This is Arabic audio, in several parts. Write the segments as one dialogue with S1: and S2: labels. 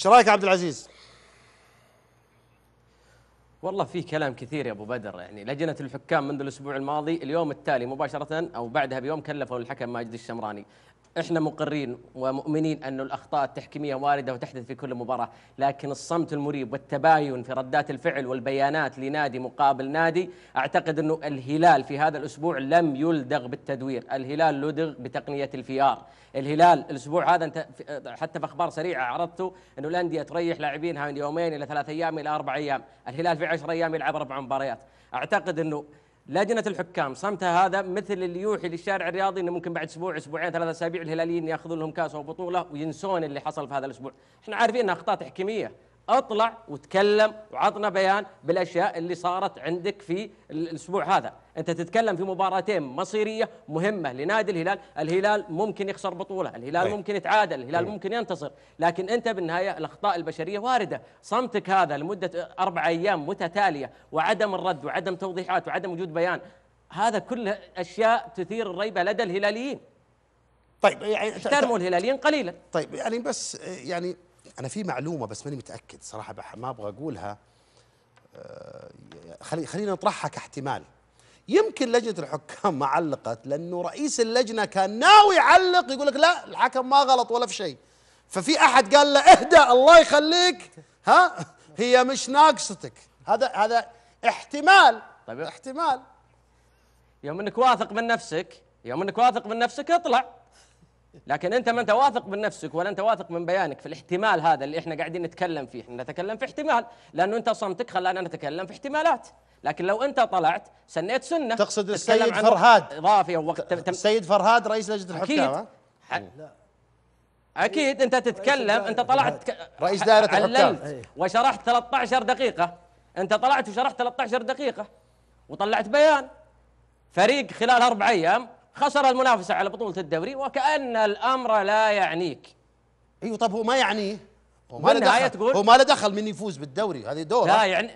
S1: ايش رايك عبد العزيز والله في كلام كثير يا ابو بدر يعني لجنه الحكام منذ الاسبوع الماضي اليوم التالي مباشره او بعدها بيوم كلفوا الحكم ماجد الشمراني احنا مقرين ومؤمنين ان الاخطاء التحكيميه وارده وتحدث في كل مباراه، لكن الصمت المريب والتباين في ردات الفعل والبيانات لنادي مقابل نادي، اعتقد انه الهلال في هذا الاسبوع لم يلدغ بالتدوير، الهلال لدغ بتقنيه الفيار الهلال الاسبوع هذا انت حتى في اخبار سريعه عرضته انه الانديه تريح لاعبينها من يومين الى ثلاث ايام الى اربع ايام، الهلال فعلا 10 ايام يلعب اربع مباريات اعتقد انه لجنه الحكام صمتها هذا مثل اللي يوحي للشارع الرياضي انه ممكن بعد اسبوع اسبوعين ثلاثة اسابيع الهلاليين ياخذون لهم كاس او بطوله وينسون اللي حصل في هذا الاسبوع احنا عارفين انها اخطاء تحكيميه اطلع وتكلم وعطنا بيان بالاشياء اللي صارت عندك في الاسبوع هذا انت تتكلم في مباراتين مصيريه مهمه لنادي الهلال الهلال ممكن يخسر بطوله الهلال أي. طيب. ممكن يتعادل الهلال م. ممكن ينتصر لكن انت بالنهايه الاخطاء البشريه وارده صمتك هذا لمده اربع ايام متتاليه وعدم الرد وعدم توضيحات وعدم وجود بيان هذا كله اشياء تثير الريبه لدى الهلاليين طيب يعني احترموا الهلاليين قليلا
S2: طيب يعني بس يعني انا في معلومه بس ماني متاكد صراحه ما ابغى اقولها آه، خلي خلينا نطرحها كاحتمال يمكن لجنه الحكام ما علقت لانه رئيس اللجنه كان ناوي يعلق يقول لك لا الحكم ما غلط ولا في شيء ففي احد قال له اهدى الله يخليك ها هي مش ناقصتك هذا هذا
S1: احتمال طيب احتمال يوم انك واثق من نفسك يوم انك واثق من نفسك اطلع لكن انت ما انت واثق من نفسك ولا انت واثق من بيانك في الاحتمال هذا اللي احنا قاعدين نتكلم فيه، احنا نتكلم في احتمال لانه انت صمتك خلانا نتكلم في احتمالات، لكن لو انت طلعت سنيت سنه تقصد السيد فرهاد اضافي او وقت تم السيد
S2: فرهاد رئيس لجنه الحكام أكيد.
S1: حل... اكيد انت تتكلم انت طلعت رئيس دائره الحكام وشرحت 13 دقيقه انت طلعت وشرحت 13 دقيقه وطلعت بيان فريق خلال اربع ايام خسر المنافسه على بطوله الدوري وكان الامر لا يعنيك ايوه طب هو ما يعنيه هو ما له دخل هو ما له دخل من يفوز بالدوري هذه دوره لا يعني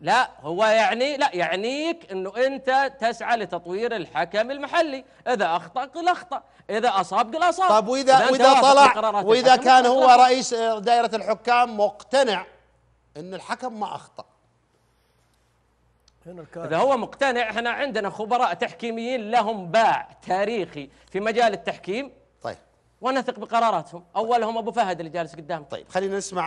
S1: لا هو يعني لا يعنيك انه انت تسعى لتطوير الحكم المحلي، اذا اخطا قل اخطا، اذا اصاب قل اصاب طيب واذا واذا طلع واذا كان هو رئيس
S2: آه، دائره الحكام مقتنع ان الحكم ما اخطأ
S1: إذا هو مقتنع احنا عندنا خبراء تحكيميين لهم باع تاريخي في مجال التحكيم طيب ونثق بقراراتهم أولهم أبو فهد اللي جالس قدامك طيب خلينا نسمع